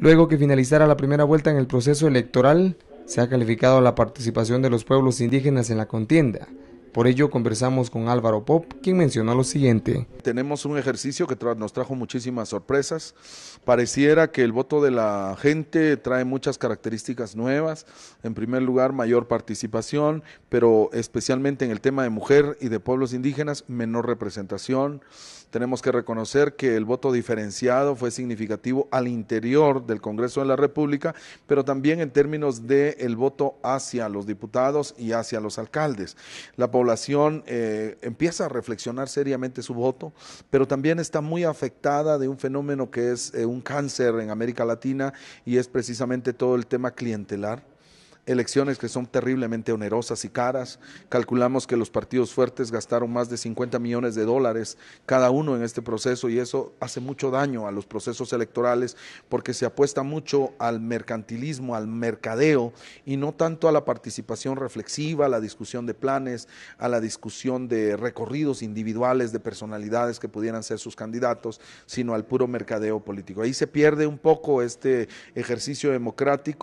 Luego que finalizara la primera vuelta en el proceso electoral, se ha calificado la participación de los pueblos indígenas en la contienda. Por ello conversamos con Álvaro Pop, quien mencionó lo siguiente. Tenemos un ejercicio que nos trajo muchísimas sorpresas. Pareciera que el voto de la gente trae muchas características nuevas. En primer lugar, mayor participación, pero especialmente en el tema de mujer y de pueblos indígenas, menor representación. Tenemos que reconocer que el voto diferenciado fue significativo al interior del Congreso de la República, pero también en términos del el voto hacia los diputados y hacia los alcaldes. La la población eh, empieza a reflexionar seriamente su voto, pero también está muy afectada de un fenómeno que es eh, un cáncer en América Latina y es precisamente todo el tema clientelar elecciones que son terriblemente onerosas y caras. Calculamos que los partidos fuertes gastaron más de 50 millones de dólares cada uno en este proceso y eso hace mucho daño a los procesos electorales porque se apuesta mucho al mercantilismo, al mercadeo y no tanto a la participación reflexiva, a la discusión de planes, a la discusión de recorridos individuales de personalidades que pudieran ser sus candidatos, sino al puro mercadeo político. Ahí se pierde un poco este ejercicio democrático.